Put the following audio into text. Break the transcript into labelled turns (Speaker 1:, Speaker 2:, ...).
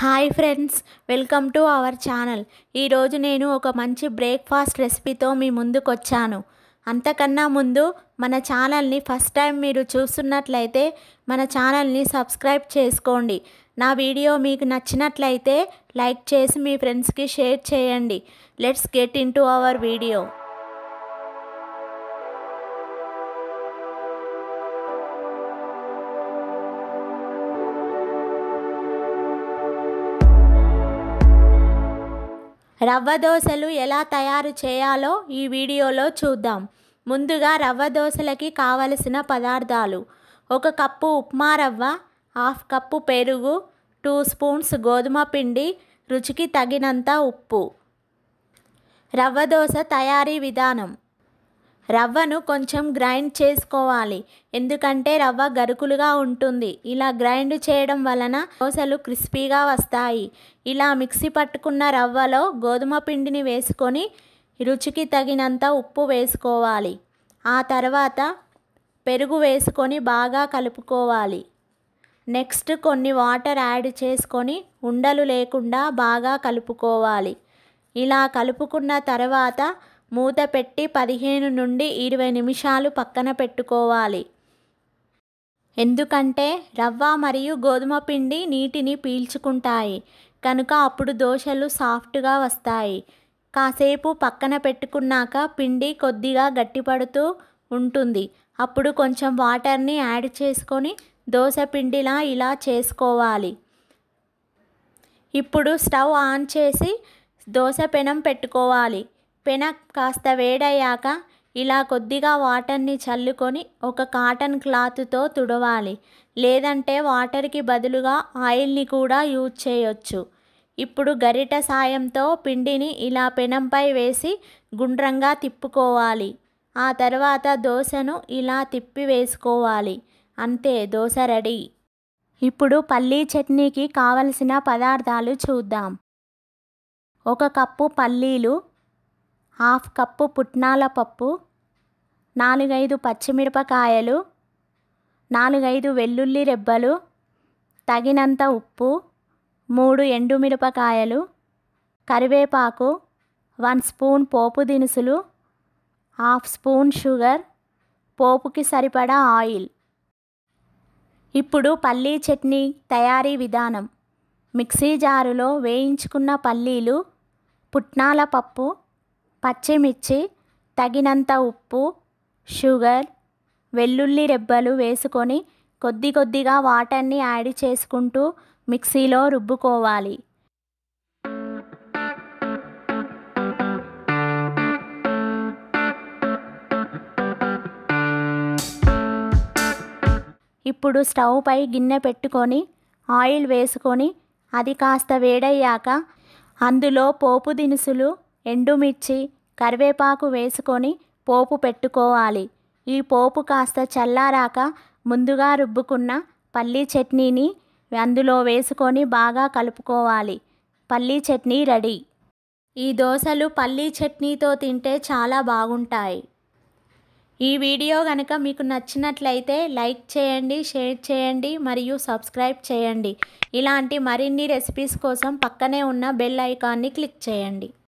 Speaker 1: hi friends welcome to our channel ఈరోజు నేను ఒక మంచి బ్రేక్ఫాస్ట్ రెసిపీతో మీ ముందుకు వచ్చాను అంతకన్నా ముందు మన ఛానల్ని ఫస్ట్ టైం మీరు చూస్తున్నట్లయితే మన ఛానల్ని సబ్స్క్రైబ్ చేసుకోండి నా వీడియో మీకు నచ్చినట్లయితే లైక్ చేసి మీ ఫ్రెండ్స్కి షేర్ చేయండి let's get in our video రవ్వ దోశలు ఎలా తయారు చేయాలో ఈ వీడియోలో చూద్దాం ముందుగా రవ్వ దోశలకి కావలసిన పదార్థాలు ఒక కప్పు ఉప్మా రవ్వ హాఫ్ కప్పు పెరుగు టూ స్పూన్స్ గోధుమ పిండి రుచికి తగినంత ఉప్పు రవ్వ దోశ తయారీ విధానం రవ్వను కొంచెం గ్రైండ్ చేసుకోవాలి ఎందుకంటే రవ్వ గరుకులుగా ఉంటుంది ఇలా గ్రైండ్ చేయడం వలన దోశలు క్రిస్పీగా వస్తాయి ఇలా మిక్సీ పట్టుకున్న రవ్వలో గోధుమ పిండిని వేసుకొని రుచికి తగినంత ఉప్పు వేసుకోవాలి ఆ తర్వాత పెరుగు వేసుకొని బాగా కలుపుకోవాలి నెక్స్ట్ కొన్ని వాటర్ యాడ్ చేసుకొని ఉండలు లేకుండా బాగా కలుపుకోవాలి ఇలా కలుపుకున్న తర్వాత మూత పెట్టి పదిహేను నుండి ఇరవై నిమిషాలు పక్కన పెట్టుకోవాలి ఎందుకంటే రవ్వ మరియు గోధుమ పిండి నీటిని పీల్చుకుంటాయి కనుక అప్పుడు దోశలు సాఫ్ట్గా వస్తాయి కాసేపు పక్కన పెట్టుకున్నాక పిండి కొద్దిగా గట్టిపడుతూ ఉంటుంది అప్పుడు కొంచెం వాటర్ని యాడ్ చేసుకొని దోశ పిండిలా ఇలా చేసుకోవాలి ఇప్పుడు స్టవ్ ఆన్ చేసి దోశ పెనం పెట్టుకోవాలి పెన కాస్త వేడయ్యాక ఇలా కొద్దిగా వాటర్ని చల్లుకొని ఒక కాటన్ క్లాత్తో తుడవాలి లేదంటే వాటర్కి బదులుగా ఆయిల్ని కూడా యూజ్ చేయొచ్చు ఇప్పుడు గరిట సాయంతో పిండిని ఇలా పెనంపై వేసి గుండ్రంగా తిప్పుకోవాలి ఆ తర్వాత దోశను ఇలా తిప్పి వేసుకోవాలి అంతే దోశ రెడీ ఇప్పుడు పల్లీ చట్నీకి కావలసిన పదార్థాలు చూద్దాం ఒక కప్పు పల్లీలు హాఫ్ కప్పు పుట్నాల పప్పు నాలుగైదు పచ్చిమిరపకాయలు నాలుగైదు వెల్లుల్లి రెబ్బలు తగినంత ఉప్పు మూడు ఎండుమిరపకాయలు కరివేపాకు వన్ స్పూన్ పోపు దినుసులు హాఫ్ స్పూన్ షుగర్ పోపుకి సరిపడా ఆయిల్ ఇప్పుడు పల్లీ చట్నీ తయారీ విధానం మిక్సీ జారులో వేయించుకున్న పల్లీలు పుట్నాల పప్పు పచ్చిమిర్చి తగినంత ఉప్పు షుగర్ వెల్లుల్లి రెబ్బలు వేసుకొని కొద్ది కొద్దిగా వాటర్ని యాడ్ చేసుకుంటూ మిక్సీలో రుబ్బుకోవాలి ఇప్పుడు స్టవ్ పై గిన్నె పెట్టుకొని ఆయిల్ వేసుకొని అది కాస్త వేడయ్యాక అందులో పోపు దినుసులు ఎండుమిర్చి కరివేపాకు వేసుకొని పోపు పెట్టుకోవాలి ఈ పోపు కాస్త చల్లారాక ముందుగా రుబ్బుకున్న పల్లీ చట్నీని అందులో వేసుకొని బాగా కలుపుకోవాలి పల్లీ చట్నీ రెడీ ఈ దోశలు పల్లీ చట్నీతో తింటే చాలా బాగుంటాయి ఈ వీడియో కనుక మీకు నచ్చినట్లయితే లైక్ చేయండి షేర్ చేయండి మరియు సబ్స్క్రైబ్ చేయండి ఇలాంటి మరిన్ని రెసిపీస్ కోసం పక్కనే ఉన్న బెల్ ఐకాన్ని క్లిక్ చేయండి